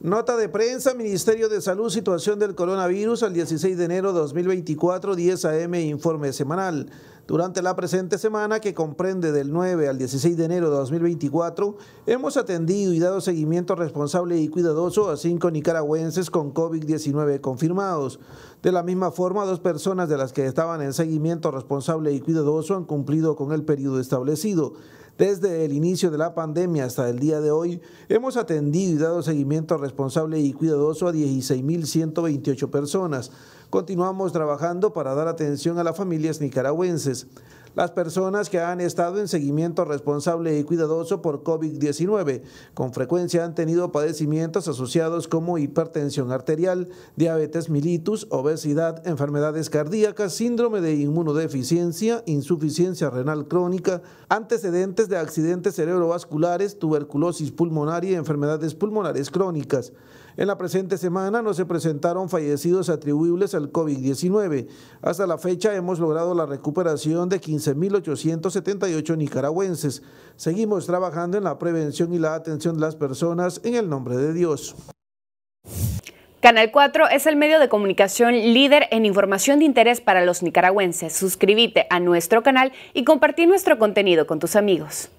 Nota de prensa, Ministerio de Salud, situación del coronavirus al 16 de enero 2024, 10 AM, informe semanal. Durante la presente semana, que comprende del 9 al 16 de enero de 2024, hemos atendido y dado seguimiento responsable y cuidadoso a cinco nicaragüenses con COVID-19 confirmados. De la misma forma, dos personas de las que estaban en seguimiento responsable y cuidadoso han cumplido con el periodo establecido. Desde el inicio de la pandemia hasta el día de hoy, hemos atendido y dado seguimiento responsable y cuidadoso a 16.128 personas. Continuamos trabajando para dar atención a las familias nicaragüenses las personas que han estado en seguimiento responsable y cuidadoso por COVID-19. Con frecuencia han tenido padecimientos asociados como hipertensión arterial, diabetes mellitus, obesidad, enfermedades cardíacas, síndrome de inmunodeficiencia, insuficiencia renal crónica, antecedentes de accidentes cerebrovasculares, tuberculosis pulmonar y enfermedades pulmonares crónicas. En la presente semana no se presentaron fallecidos atribuibles al COVID-19. Hasta la fecha hemos logrado la recuperación de 15 1878 nicaragüenses. Seguimos trabajando en la prevención y la atención de las personas en el nombre de Dios. Canal 4 es el medio de comunicación líder en información de interés para los nicaragüenses. Suscríbete a nuestro canal y compartí nuestro contenido con tus amigos.